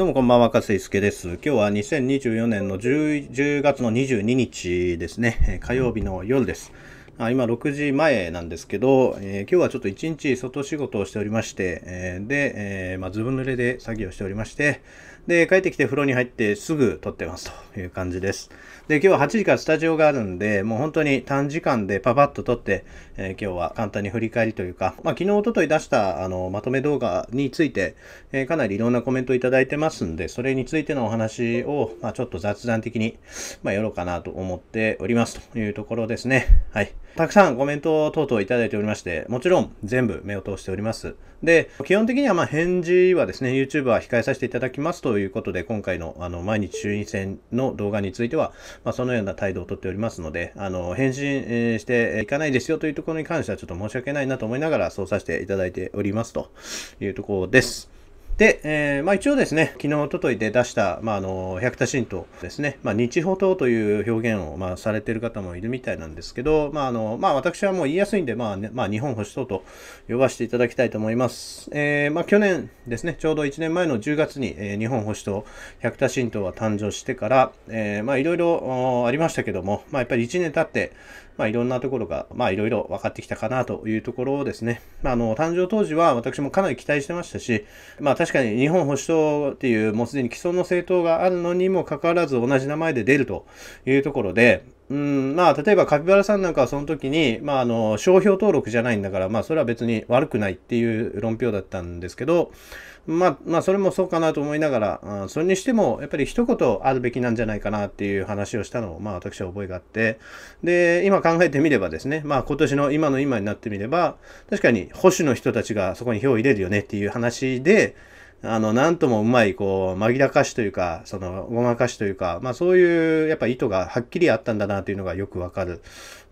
どうもこんばんは、いすけです。今日は2024年の 10, 10月の22日ですね、火曜日の夜です。あ今6時前なんですけど、えー、今日はちょっと一日外仕事をしておりまして、えー、で、えー、まあ、ずぶ濡れで作業しておりまして、で、帰ってきて風呂に入ってすぐ撮ってますという感じです。で、今日は8時からスタジオがあるんで、もう本当に短時間でパパッと撮って、えー、今日は簡単に振り返りというか、まあ、昨日、おととい出したあのまとめ動画について、えー、かなりいろんなコメントいただいてますんで、それについてのお話を、まあ、ちょっと雑談的に、まあ、やろうかなと思っておりますというところですね。はい。たくさんコメント等々いただいておりまして、もちろん全部目を通しております。で、基本的にはま返事はですね、YouTube は控えさせていただきますということで、今回のあの毎日衆院選の動画については、まあ、そのような態度をとっておりますので、あの、返信、していかないですよというところに関してはちょっと申し訳ないなと思いながらそうさせていただいておりますというところです。で、えー、まあ、一応ですね、昨日、おとといで出した、まあ、あの、百田新党ですね、まあ、日保党という表現を、まあ、されている方もいるみたいなんですけど、まあ、あの、まあ、私はもう言いやすいんで、まあ、ね、まあ、日本保守党と呼ばせていただきたいと思います。えー、まあ、去年ですね、ちょうど1年前の10月に、えー、日本保守党、百田新党は誕生してから、えー、まあ、いろいろありましたけども、まあ、やっぱり1年経って、まあ、いろんなところが、まあ、いろいろ分かってきたかなというところですね。まあ、あの、誕生当時は私もかなり期待してましたし、まあ、確かに日本保守党っていう、もうすでに既存の政党があるのにもかかわらず同じ名前で出るというところで、うん、まあ、例えばカピバラさんなんかはその時に、まあ、あの、商標登録じゃないんだから、まあ、それは別に悪くないっていう論評だったんですけど、まあ、まあ、それもそうかなと思いながら、うん、それにしても、やっぱり一言あるべきなんじゃないかなっていう話をしたのを、まあ、私は覚えがあって、で、今考えてみればですね、まあ、今年の今の今になってみれば、確かに保守の人たちがそこに票を入れるよねっていう話で、あの、なんともうまい、こう、紛らかしというか、その、ごまかしというか、まあそういう、やっぱ意図がはっきりあったんだなというのがよくわかる。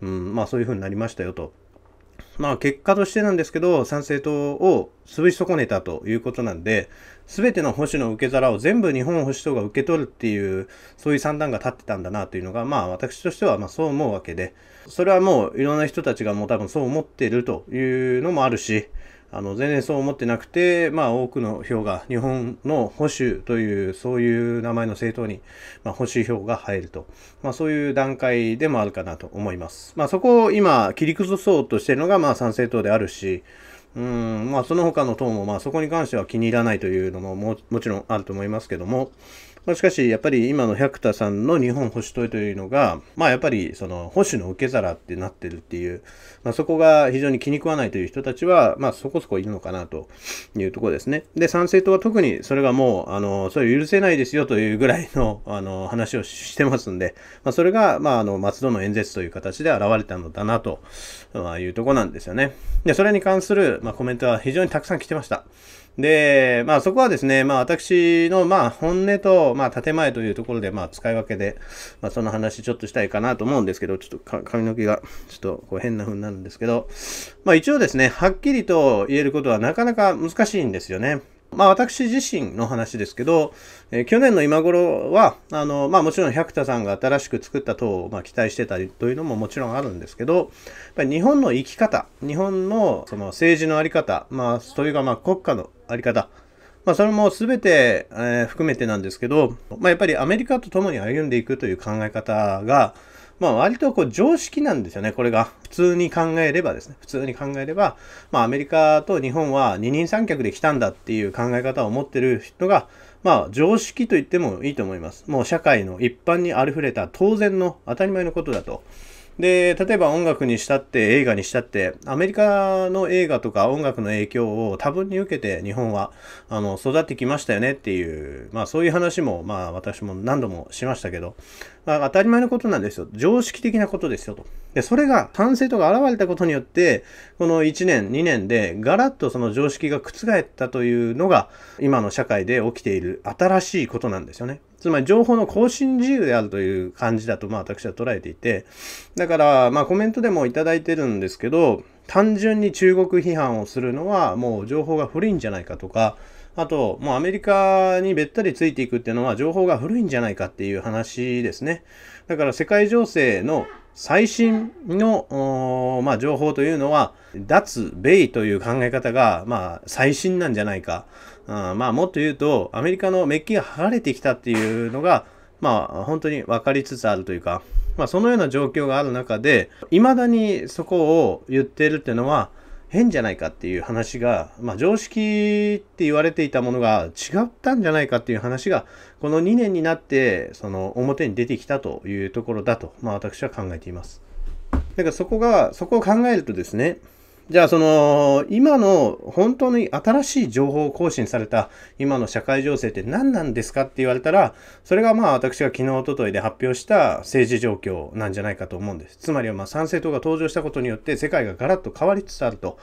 うん、まあそういう風になりましたよと。まあ結果としてなんですけど、参政党を潰し損ねたということなんで、すべての保守の受け皿を全部日本保守党が受け取るっていう、そういう算段が立ってたんだなというのが、まあ私としてはまそう思うわけで、それはもういろんな人たちがもう多分そう思ってるというのもあるし、あの、全然そう思ってなくて、まあ多くの票が日本の保守という、そういう名前の政党に、まあ、保守票が入ると。まあそういう段階でもあるかなと思います。まあそこを今切り崩そうとしてるのが、まあ参政党であるし、うん、まあその他の党も、まあそこに関しては気に入らないというのもももちろんあると思いますけども、まあ、しかし、やっぱり今の百田さんの日本保守党というのが、まあやっぱりその保守の受け皿ってなってるっていう、まあそこが非常に気に食わないという人たちは、まあそこそこいるのかなというところですね。で、参政党は特にそれがもう、あの、それ許せないですよというぐらいの、あの、話をしてますんで、まあそれが、まああの、松戸の演説という形で現れたのだなというところなんですよね。で、それに関する、まあコメントは非常にたくさん来てました。で、まあそこはですね、まあ私のまあ本音とまあ建前というところでまあ使い分けで、まあその話ちょっとしたいかなと思うんですけど、ちょっと髪の毛がちょっとこう変な風になるんですけど、まあ一応ですね、はっきりと言えることはなかなか難しいんですよね。まあ私自身の話ですけど、えー、去年の今頃は、あの、まあもちろん百田さんが新しく作った党を、まあ、期待してたりというのももちろんあるんですけど、やっぱり日本の生き方、日本のその政治のあり方、まあというかまあ国家のあり方、まあそれも全て、えー、含めてなんですけど、まあやっぱりアメリカと共に歩んでいくという考え方が、まあ割とこう常識なんですよね、これが。普通に考えればですね、普通に考えれば、まあアメリカと日本は二人三脚で来たんだっていう考え方を持ってる人が、まあ常識と言ってもいいと思います。もう社会の一般にありふれた当然の当たり前のことだと。で、例えば音楽にしたって映画にしたって、アメリカの映画とか音楽の影響を多分に受けて日本はあの育ってきましたよねっていう、まあそういう話も、まあ私も何度もしましたけど、まあ、当たり前のことなんですよ。常識的なことですよと。で、それが反省とか現れたことによって、この1年、2年でガラッとその常識が覆ったというのが、今の社会で起きている新しいことなんですよね。つまり情報の更新自由であるという感じだと、まあ私は捉えていて、だから、まあコメントでもいただいてるんですけど、単純に中国批判をするのはもう情報が古いんじゃないかとか、あと、もうアメリカにべったりついていくっていうのは情報が古いんじゃないかっていう話ですね。だから世界情勢の最新の、まあ、情報というのは、脱米という考え方が、まあ、最新なんじゃないか。うん、まあもっと言うと、アメリカのメッキが剥がれてきたっていうのが、まあ本当に分かりつつあるというか、まあそのような状況がある中で、未だにそこを言ってるっていうのは変じゃないかっていう話が、まあ常識って言われていたものが違ったんじゃないかっていう話が、この2年になって、その表に出てきたというところだと、まあ私は考えています。だからそこが、そこを考えるとですね、じゃあその今の本当に新しい情報更新された今の社会情勢って何なんですかって言われたらそれがまあ私が昨日おとといで発表した政治状況なんじゃないかと思うんですつまりはま参政党が登場したことによって世界がガラッと変わりつつあると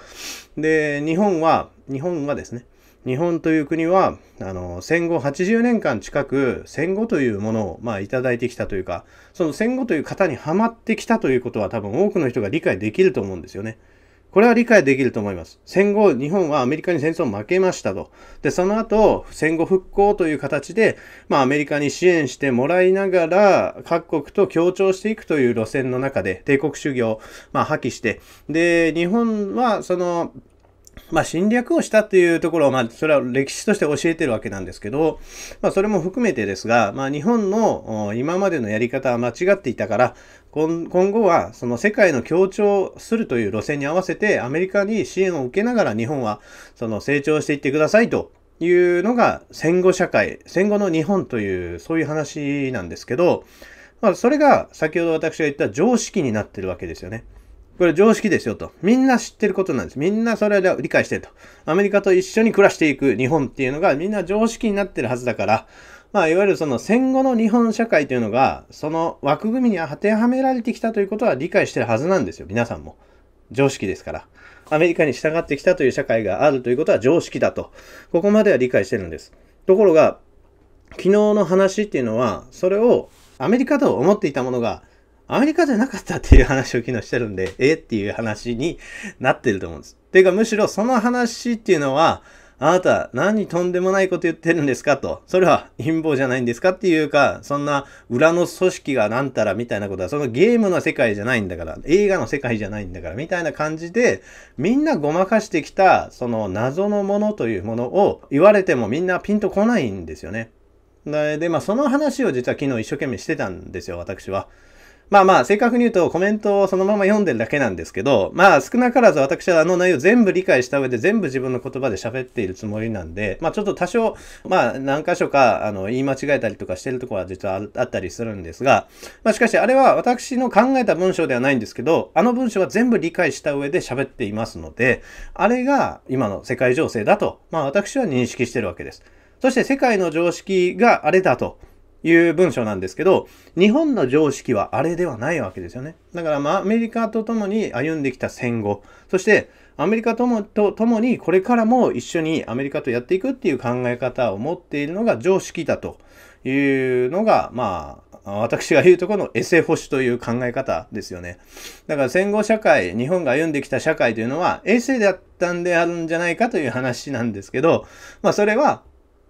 で日本は日本はですね日本という国はあの戦後80年間近く戦後というものをまあいただいてきたというかその戦後という型にはまってきたということは多分多くの人が理解できると思うんですよね。これは理解できると思います。戦後、日本はアメリカに戦争を負けましたと。で、その後、戦後復興という形で、まあ、アメリカに支援してもらいながら、各国と協調していくという路線の中で、帝国主義を、まあ、破棄して、で、日本は、その、まあ、侵略をしたっていうところを、まあ、それは歴史として教えてるわけなんですけど、まあ、それも含めてですが、まあ、日本の今までのやり方は間違っていたから、今後はその世界の協調するという路線に合わせてアメリカに支援を受けながら日本はその成長していってくださいというのが戦後社会、戦後の日本というそういう話なんですけど、まあ、それが先ほど私が言った常識になってるわけですよね。これ常識ですよと。みんな知ってることなんです。みんなそれは理解してると。アメリカと一緒に暮らしていく日本っていうのがみんな常識になってるはずだから、まあ、いわゆるその戦後の日本社会というのが、その枠組みに当てはめられてきたということは理解してるはずなんですよ、皆さんも。常識ですから。アメリカに従ってきたという社会があるということは常識だと。ここまでは理解してるんです。ところが、昨日の話っていうのは、それをアメリカと思っていたものが、アメリカじゃなかったっていう話を昨日してるんで、えっていう話になってると思うんです。ていうか、むしろその話っていうのは、あなた、何とんでもないこと言ってるんですかと。それは陰謀じゃないんですかっていうか、そんな裏の組織がなんたらみたいなことは、そのゲームの世界じゃないんだから、映画の世界じゃないんだから、みたいな感じで、みんなごまかしてきた、その謎のものというものを言われてもみんなピンとこないんですよね。で、まあその話を実は昨日一生懸命してたんですよ、私は。まあまあ、正確に言うとコメントをそのまま読んでるだけなんですけど、まあ少なからず私はあの内容全部理解した上で全部自分の言葉で喋っているつもりなんで、まあちょっと多少、まあ何箇所かあの言い間違えたりとかしてるとこは実はあったりするんですが、まあしかしあれは私の考えた文章ではないんですけど、あの文章は全部理解した上で喋っていますので、あれが今の世界情勢だと、まあ私は認識してるわけです。そして世界の常識があれだと。いう文章なんですけど、日本の常識はあれではないわけですよね。だからまあアメリカと共に歩んできた戦後、そしてアメリカともと共にこれからも一緒にアメリカとやっていくっていう考え方を持っているのが常識だというのが、まあ、私が言うとこのエセ保守という考え方ですよね。だから戦後社会、日本が歩んできた社会というのはエセだったんであるんじゃないかという話なんですけど、まあそれは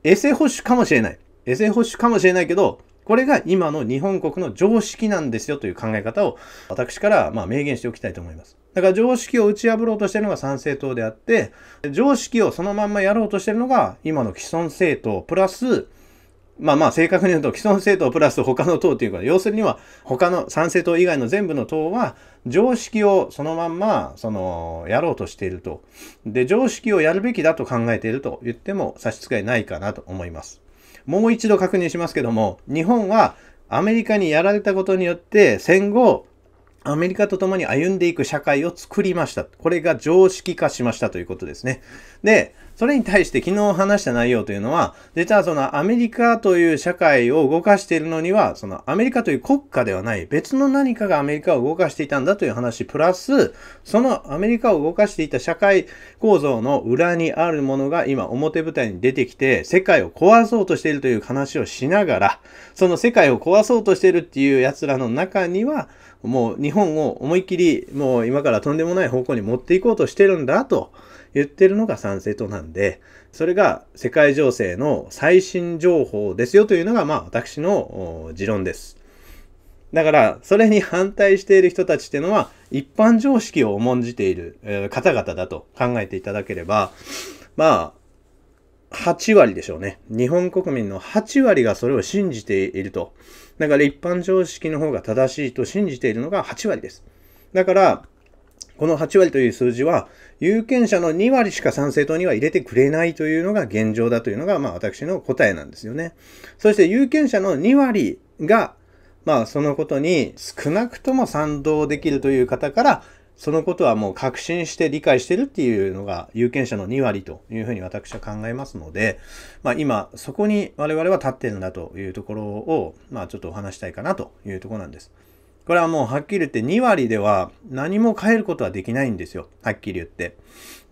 エセ保守かもしれない。エセ保守かもしれないけど、これが今の日本国の常識なんですよという考え方を私からま明言しておきたいと思います。だから常識を打ち破ろうとしてるのが賛成党であって、常識をそのまんまやろうとしてるのが今の既存政党プラス、まあまあ正確に言うと既存政党プラス他の党というか、要するには他の参政党以外の全部の党は常識をそのまんま、その、やろうとしていると。で、常識をやるべきだと考えていると言っても差し支えないかなと思います。もう一度確認しますけども、日本はアメリカにやられたことによって戦後、アメリカと共に歩んでいく社会を作りました。これが常識化しましたということですね。で、それに対して昨日話した内容というのは、実はそのアメリカという社会を動かしているのには、そのアメリカという国家ではない別の何かがアメリカを動かしていたんだという話、プラス、そのアメリカを動かしていた社会構造の裏にあるものが今表舞台に出てきて、世界を壊そうとしているという話をしながら、その世界を壊そうとしているっていう奴らの中には、もう日本を思いっきりもう今からとんでもない方向に持っていこうとしてるんだと。言ってるのが賛成党なんで、それが世界情勢の最新情報ですよというのが、まあ私の持論です。だから、それに反対している人たちっていうのは、一般常識を重んじている方々だと考えていただければ、まあ、8割でしょうね。日本国民の8割がそれを信じていると。だから一般常識の方が正しいと信じているのが8割です。だから、この8割という数字は、有権者の2割しか参政党には入れてくれないというのが現状だというのが、まあ私の答えなんですよね。そして有権者の2割が、まあそのことに少なくとも賛同できるという方から、そのことはもう確信して理解してるっていうのが有権者の2割というふうに私は考えますので、まあ今そこに我々は立ってるんだというところを、まあちょっとお話したいかなというところなんです。これはもうはっきり言って2割では何も変えることはできないんですよ。はっきり言って。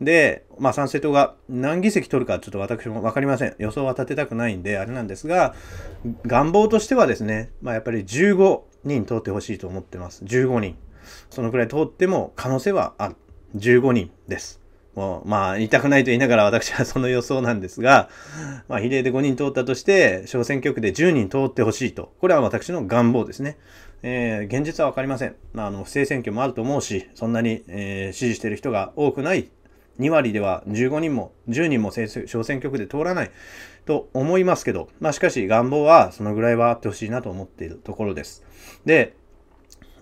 で、まあ参政党が何議席取るかちょっと私も分かりません。予想は立てたくないんであれなんですが、願望としてはですね、まあやっぱり15人通ってほしいと思ってます。15人。そのくらい通っても可能性はある。15人です。もう、まあ、言いたくないと言いながら私はその予想なんですが、まあ、比例で5人通ったとして、小選挙区で10人通ってほしいと。これは私の願望ですね。えー、現実は分かりません。まあ、あの、不正選挙もあると思うし、そんなに、えー、支持してる人が多くない。2割では15人も10人も小選挙区で通らないと思いますけど、まあ、しかし願望はそのぐらいはあってほしいなと思っているところです。で、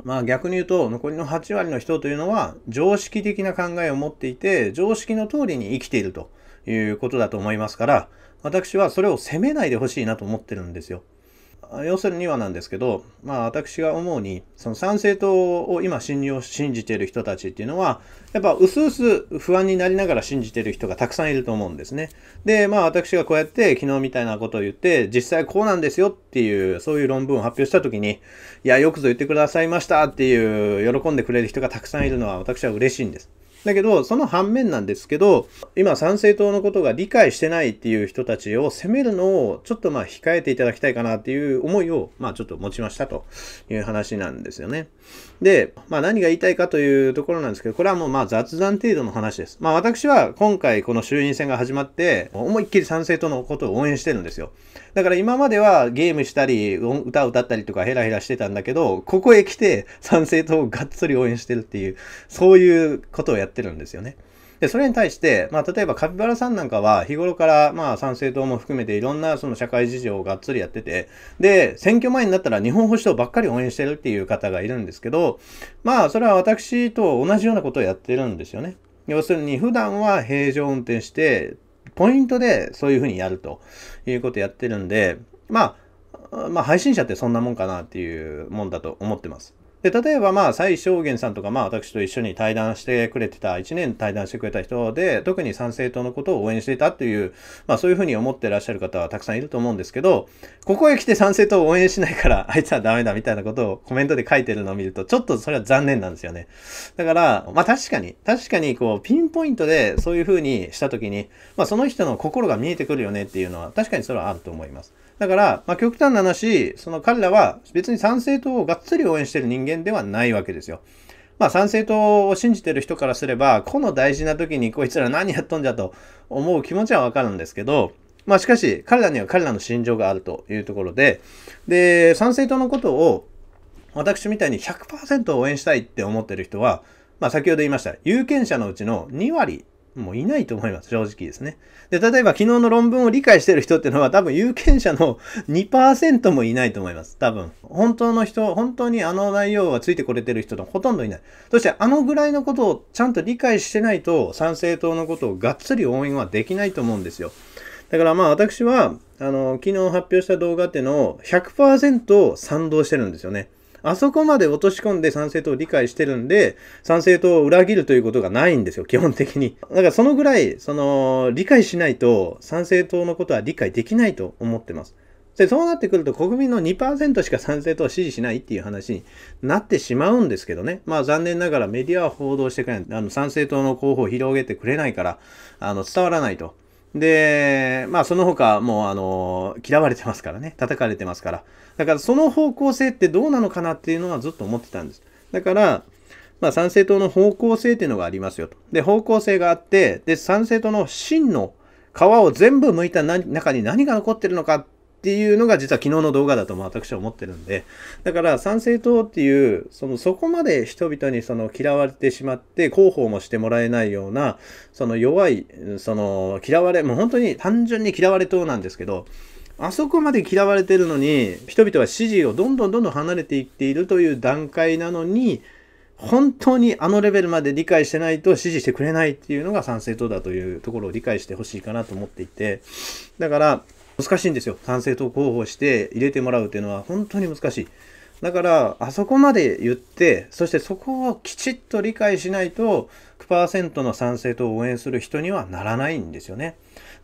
まあ逆に言うと残りの8割の人というのは常識的な考えを持っていて常識の通りに生きているということだと思いますから私はそれを責めないでほしいなと思ってるんですよ。要するにはなんですけど、まあ、私が思うに、その参政党を今信用、信じている人たちっていうのは、やっぱ、うすうす不安になりながら信じている人がたくさんいると思うんですね。で、まあ、私がこうやって、昨日みたいなことを言って、実際こうなんですよっていう、そういう論文を発表したときに、いや、よくぞ言ってくださいましたっていう、喜んでくれる人がたくさんいるのは、私は嬉しいんです。だけど、その反面なんですけど、今参政党のことが理解してないっていう人たちを責めるのをちょっとまあ控えていただきたいかなっていう思いをまあちょっと持ちましたという話なんですよね。で、まあ何が言いたいかというところなんですけど、これはもうまあ雑談程度の話です。まあ私は今回この衆院選が始まって、思いっきり参政党のことを応援してるんですよ。だから今まではゲームしたり、歌を歌ったりとかヘラヘラしてたんだけど、ここへ来て賛成党をがっつり応援してるっていう、そういうことをやってるんですよね。で、それに対して、まあ、例えばカピバラさんなんかは、日頃から、まあ、参政党も含めていろんなその社会事情をがっつりやってて、で、選挙前になったら日本保守党ばっかり応援してるっていう方がいるんですけど、まあ、それは私と同じようなことをやってるんですよね。要するに、普段は平常運転して、ポイントでそういうふうにやるということやってるんで、まあ、まあ、配信者ってそんなもんかなっていうもんだと思ってます。で、例えばまあ、最小限さんとかまあ、私と一緒に対談してくれてた、1年対談してくれた人で、特に参政党のことを応援していたという、まあ、そういうふうに思ってらっしゃる方はたくさんいると思うんですけど、ここへ来て参政党を応援しないから、あいつはダメだみたいなことをコメントで書いてるのを見ると、ちょっとそれは残念なんですよね。だから、まあ確かに、確かにこう、ピンポイントでそういうふうにしたときに、まあその人の心が見えてくるよねっていうのは、確かにそれはあると思います。だから、まあ、極端な話、その彼らは別に参政党をがっつり応援している人間ではないわけですよ。まあ、参政党を信じている人からすれば、この大事な時にこいつら何やっとんじゃと思う気持ちはわかるんですけど、まあ、しかし、彼らには彼らの心情があるというところで、で、参政党のことを私みたいに100%応援したいって思ってる人は、まあ、先ほど言いました、有権者のうちの2割もういないと思います、正直ですね。で、例えば昨日の論文を理解してる人ってのは多分有権者の2% もいないと思います、多分。本当の人、本当にあの内容はついてこれてる人とほとんどいない。そしてあのぐらいのことをちゃんと理解してないと参政党のことをがっつり応援はできないと思うんですよ。だからまあ私は、あの、昨日発表した動画ってのを100%賛同してるんですよね。あそこまで落とし込んで参政党を理解してるんで、参政党を裏切るということがないんですよ、基本的に。だからそのぐらい、その、理解しないと、参政党のことは理解できないと思ってます。で、そうなってくると国民の2%しか賛成と支持しないっていう話になってしまうんですけどね。まあ残念ながらメディアは報道してくれない。あの賛成党の候補を広げてくれないから、あの伝わらないと。で、まあその他もうあの、嫌われてますからね、叩かれてますから。だからその方向性ってどうなのかなっていうのはずっと思ってたんです。だから、まあ、参政党の方向性っていうのがありますよと。で、方向性があって、で、参政党の真の皮を全部剥いた中に何が残ってるのかっっていうのが実は昨日の動画だとも私は思ってるんで、だから参政党っていう、そのそこまで人々にその嫌われてしまって、広報もしてもらえないような、その弱い、その嫌われ、もう本当に単純に嫌われ党なんですけど、あそこまで嫌われてるのに、人々は支持をどんどんどんどん離れていっているという段階なのに、本当にあのレベルまで理解してないと支持してくれないっていうのが賛成党だというところを理解してほしいかなと思っていて、だから、難しいんですよ。管制塔候補して入れてもらうっていうのは本当に難しい。だから、あそこまで言って、そしてそこをきちっと理解しないと、9%の賛成と応援する人にはならないんですよね。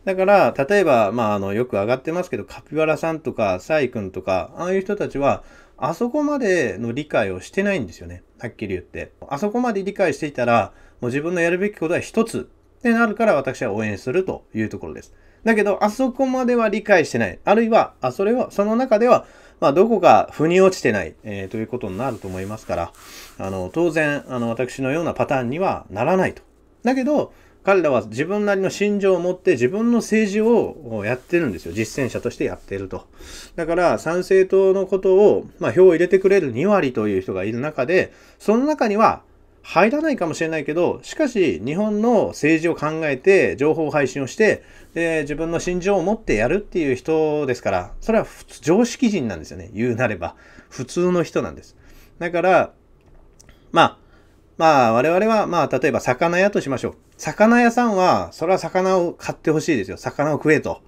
だから、例えば、まあ、あの、よく上がってますけど、カピバラさんとか、サイ君とか、ああいう人たちは、あそこまでの理解をしてないんですよね。はっきり言って。あそこまで理解していたら、もう自分のやるべきことは一つってなるから、私は応援するというところです。だけど、あそこまでは理解してない。あるいは、あそれは、その中では、まあ、どこか腑に落ちてない、えー、ということになると思いますから、あの、当然、あの、私のようなパターンにはならないと。だけど、彼らは自分なりの信条を持って自分の政治をやってるんですよ。実践者としてやってると。だから、参政党のことを、まあ、票を入れてくれる2割という人がいる中で、その中には、入らないかもしれないけど、しかし日本の政治を考えて情報配信をして、で、自分の心情を持ってやるっていう人ですから、それは常識人なんですよね。言うなれば。普通の人なんです。だから、まあ、まあ我々は、まあ例えば魚屋としましょう。魚屋さんは、それは魚を買ってほしいですよ。魚を食えと。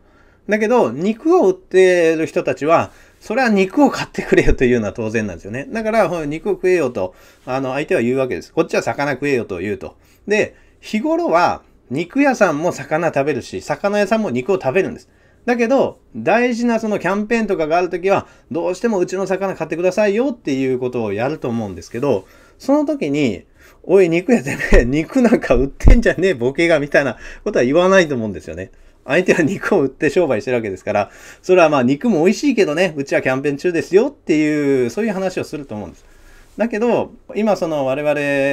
だけど、肉を売ってる人たちは、それは肉を買ってくれよというのは当然なんですよね。だから、肉を食えよと、あの、相手は言うわけです。こっちは魚食えよと言うと。で、日頃は、肉屋さんも魚食べるし、魚屋さんも肉を食べるんです。だけど、大事なそのキャンペーンとかがあるときは、どうしてもうちの魚買ってくださいよっていうことをやると思うんですけど、その時に、おい、肉屋てね、肉なんか売ってんじゃねえ、ボケが、みたいなことは言わないと思うんですよね。相手は肉を売って商売してるわけですから、それはまあ肉も美味しいけどね、うちはキャンペーン中ですよっていう、そういう話をすると思うんです。だけど、今その我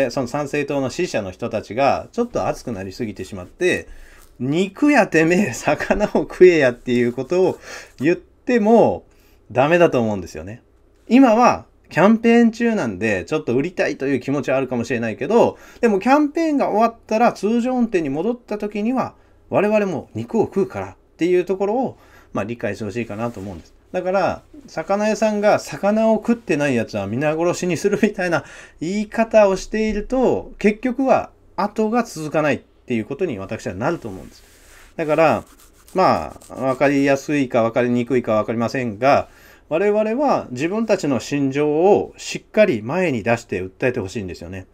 々、その参政党の支持者の人たちが、ちょっと熱くなりすぎてしまって、肉やてめえ、魚を食えやっていうことを言ってもダメだと思うんですよね。今はキャンペーン中なんで、ちょっと売りたいという気持ちはあるかもしれないけど、でもキャンペーンが終わったら通常運転に戻った時には、我々も肉を食うからっていうところを、まあ、理解してほしいかなと思うんです。だから、魚屋さんが魚を食ってないやつは皆殺しにするみたいな言い方をしていると、結局は後が続かないっていうことに私はなると思うんです。だから、まあ、わかりやすいかわかりにくいかわかりませんが、我々は自分たちの心情をしっかり前に出して訴えてほしいんですよね。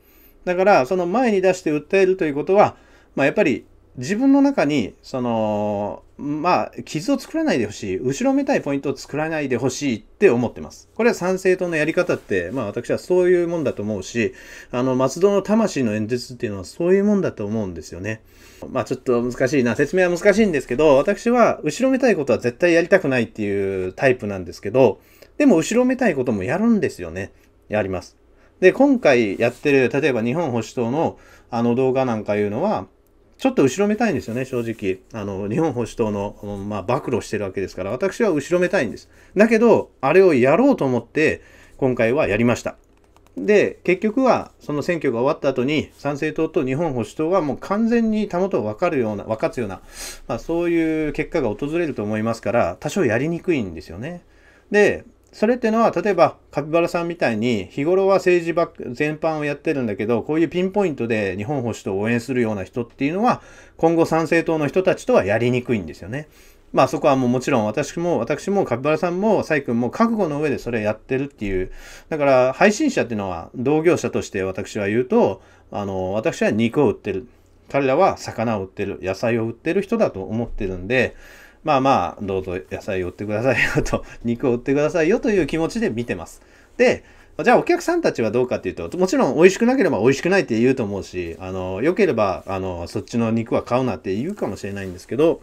だから、その前に出して訴えるということは、まあやっぱり自分の中に、その、まあ、傷を作らないでほしい、後ろめたいポイントを作らないでほしいって思ってます。これは参政党のやり方って、まあ私はそういうもんだと思うし、あの、松戸の魂の演説っていうのはそういうもんだと思うんですよね。まあちょっと難しいな、説明は難しいんですけど、私は後ろめたいことは絶対やりたくないっていうタイプなんですけど、でも後ろめたいこともやるんですよね。やります。で、今回やってる、例えば日本保守党のあの動画なんかいうのは、ちょっと後ろめたいんですよね、正直。あの、日本保守党の、まあ、暴露してるわけですから、私は後ろめたいんです。だけど、あれをやろうと思って、今回はやりました。で、結局は、その選挙が終わった後に、参政党と日本保守党はもう完全にたもとを分かるような、分かつような、まあ、そういう結果が訪れると思いますから、多少やりにくいんですよね。で、それってのは、例えばカピバラさんみたいに、日頃は政治ば全般をやってるんだけど、こういうピンポイントで日本保守党を応援するような人っていうのは、今後賛成党の人たちとはやりにくいんですよね。まあそこはもうもちろん私も、私も、カピバラさんも、サイ君も覚悟の上でそれやってるっていう。だから配信者っていうのは同業者として私は言うと、あの、私は肉を売ってる。彼らは魚を売ってる。野菜を売ってる人だと思ってるんで、まあまあ、どうぞ野菜を売ってくださいよと、肉を売ってくださいよという気持ちで見てます。で、じゃあお客さんたちはどうかっていうと、もちろん美味しくなければ美味しくないって言うと思うし、あの、良ければ、あの、そっちの肉は買うなって言うかもしれないんですけど、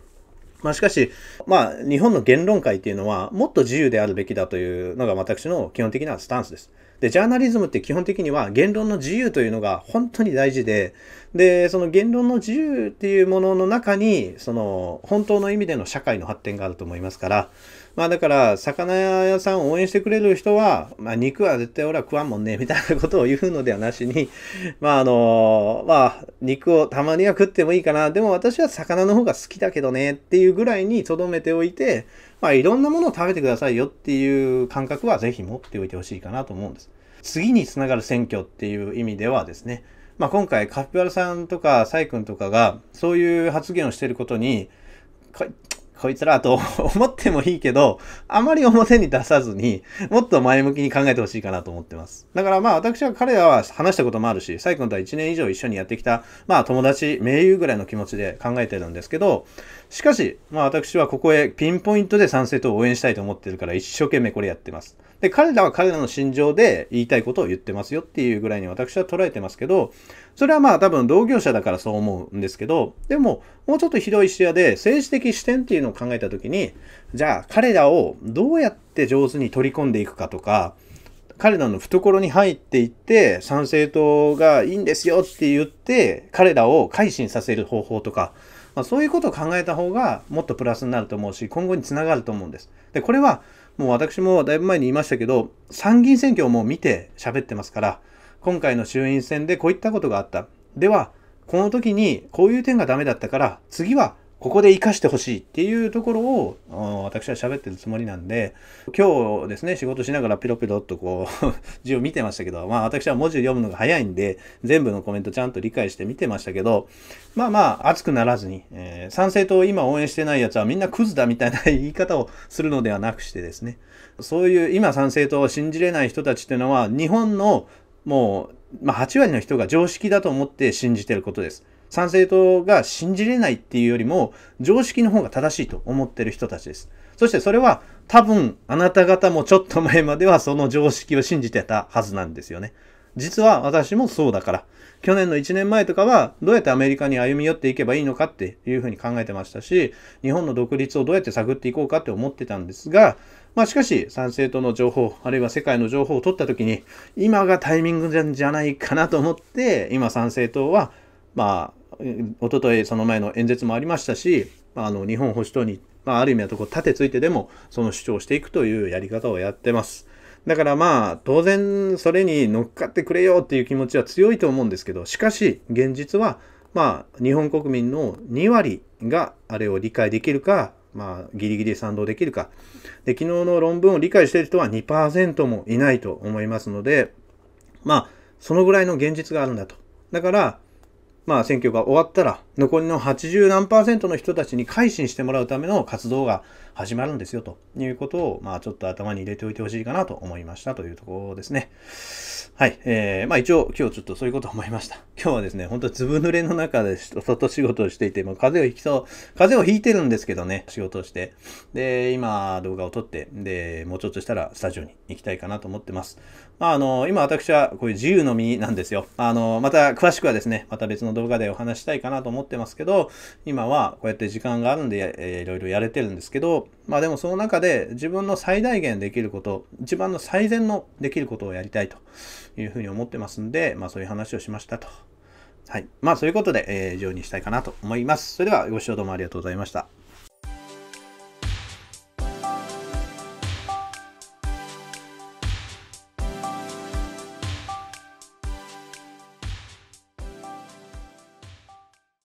まあしかし、まあ日本の言論界っていうのはもっと自由であるべきだというのが私の基本的なスタンスです。で、ジャーナリズムって基本的には言論の自由というのが本当に大事で、で、その言論の自由っていうものの中に、その本当の意味での社会の発展があると思いますから、まあだから、魚屋さんを応援してくれる人は、まあ肉は絶対俺は食わんもんね、みたいなことを言うのではなしに、まああの、まあ肉をたまには食ってもいいかな、でも私は魚の方が好きだけどね、っていうぐらいに留めておいて、まあいろんなものを食べてくださいよっていう感覚はぜひ持っておいてほしいかなと思うんです。次につながる選挙っていう意味ではですね、まあ、今回カピバラさんとかサイ君とかがそういう発言をしてることにこいつらと思ってもいいけど、あまり表に出さずに、もっと前向きに考えてほしいかなと思ってます。だからまあ私は彼らは話したこともあるし、サイ君とは1年以上一緒にやってきた、まあ友達、盟友ぐらいの気持ちで考えてるんですけど、しかし、まあ私はここへピンポイントで賛成と応援したいと思ってるから一生懸命これやってます。で、彼らは彼らの心情で言いたいことを言ってますよっていうぐらいに私は捉えてますけど、それはまあ多分同業者だからそう思うんですけど、でも、もうちょっと広い視野で政治的視点っていうのを考えたときに、じゃあ彼らをどうやって上手に取り込んでいくかとか、彼らの懐に入っていって、参政党がいいんですよって言って、彼らを改心させる方法とか、まあ、そういうことを考えた方がもっとプラスになると思うし、今後につながると思うんです。で、これはもう私もだいぶ前に言いましたけど、参議院選挙をもう見て喋ってますから、今回の衆院選でこういったことがあった。では、この時にこういう点がダメだったから、次はここで生かしてほしいっていうところを、私は喋ってるつもりなんで、今日ですね、仕事しながらピロピロっとこう 字を見てましたけど、まあ私は文字を読むのが早いんで、全部のコメントちゃんと理解して見てましたけど、まあまあ熱くならずに、えー、賛成党を今応援してない奴はみんなクズだみたいな言い方をするのではなくしてですね、そういう今賛成党を信じれない人たちっていうのは、日本のもう、まあ、8割の人が常識だと思って信じてることです。参政党が信じれないっていうよりも、常識の方が正しいと思ってる人たちです。そしてそれは、多分、あなた方もちょっと前まではその常識を信じてたはずなんですよね。実は私もそうだから。去年の1年前とかは、どうやってアメリカに歩み寄っていけばいいのかっていうふうに考えてましたし、日本の独立をどうやって探っていこうかって思ってたんですが、まあしかし、参政党の情報、あるいは世界の情報を取った時に、今がタイミングじゃないかなと思って、今参政党は、まあ、おとといその前の演説もありましたし、あの、日本保守党に、まあ、ある意味はとこう。盾ついてでも、その主張していくというやり方をやってます。だからまあ、当然それに乗っかってくれよっていう気持ちは強いと思うんですけど、しかし、現実は、まあ、日本国民の2割があれを理解できるか、まあ、ギリギリ賛同できるか。で、昨日の論文を理解している人は2%もいないと思いますので、まあ、そのぐらいの現実があるんだと。だから、まあ、選挙が終わったら、残りの80何パーセントの人たちに改心してもらうための活動が始まるんですよ、ということを、まあ、ちょっと頭に入れておいてほしいかなと思いましたというところですね。はい。えー、まあ一応今日ちょっとそういうこと思いました。今日はですね、ほんとずぶ濡れの中で外仕事をしていて、もう風邪をひきそう、風邪をひいてるんですけどね、仕事をして。で、今動画を撮って、で、もうちょっとしたらスタジオに行きたいかなと思ってます。まああの、今私はこういう自由の身なんですよ。あの、また詳しくはですね、また別の動画でお話したいかなと思ってますけど、今はこうやって時間があるんで、えー、いろいろやれてるんですけど、まあでもその中で自分の最大限できること、一番の最善のできることをやりたいというふうに思ってますんで、まあそういう話をしましたと。はい。まあそういうことで、えー、以上にしたいかなと思います。それではご視聴どうもありがとうございました。